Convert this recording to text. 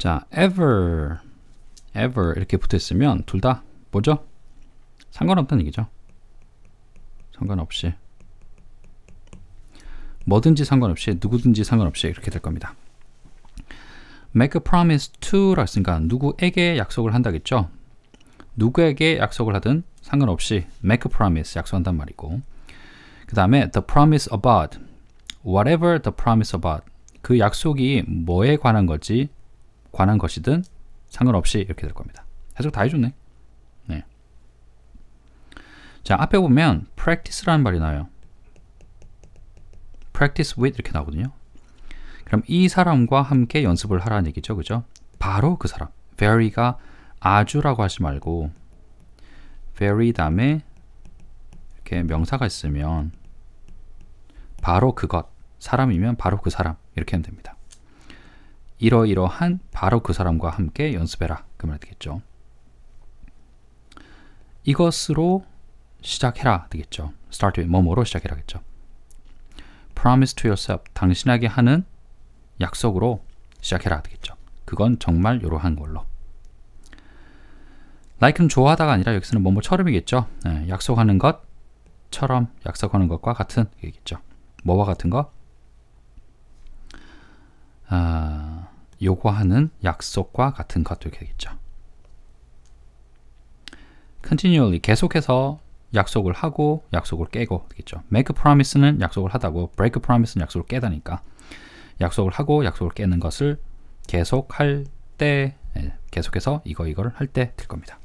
자, ever, ever 이렇게 붙어있으면 둘 다 뭐죠? 상관없다는 얘기죠. 상관없이 뭐든지 상관없이 누구든지 상관없이 이렇게 될 겁니다. make a promise to라 고 했으니까 누구에게 약속을 한다겠죠. 누구에게 약속을 하든 상관없이 make a promise 약속한단 말이고 그 다음에 the promise about whatever the promise about 그 약속이 뭐에 관한 건지 관한 것이든 상관없이 이렇게 될 겁니다. 해석 다 해줬네. 네. 자, 앞에 보면 practice라는 말이 나와요. practice with 이렇게 나오거든요. 그럼 이 사람과 함께 연습을 하라는 얘기죠. 그죠? 바로 그 사람. very가 아주라고 하지 말고 very 다음에 이렇게 명사가 있으면 바로 그것, 사람이면 바로 그 사람 이렇게 하면 됩니다. 이러이러한 바로 그 사람과 함께 연습해라. 그 말이 되겠죠. 이것으로 시작해라 되겠죠. start with 뭐뭐로 시작해라겠죠. promise to yourself 당신에게 하는 약속으로 시작해라 되겠죠. 그건 정말 이러한 걸로. like는 좋아하다가 아니라 여기서는 뭐뭐처럼이겠죠. 네, 약속하는 것처럼 약속하는 것과 같은 얘기겠죠. 뭐와 같은 거? 요구하는 약속과 같은 것 되겠죠. continually 계속해서 약속을 하고 약속을 깨고 되겠죠. make promise는 약속을 하다고 break promise는 약속을 깨다니까 약속을 하고 약속을 깨는 것을 계속할 때 예, 계속해서 이거 이걸 할때 될 겁니다.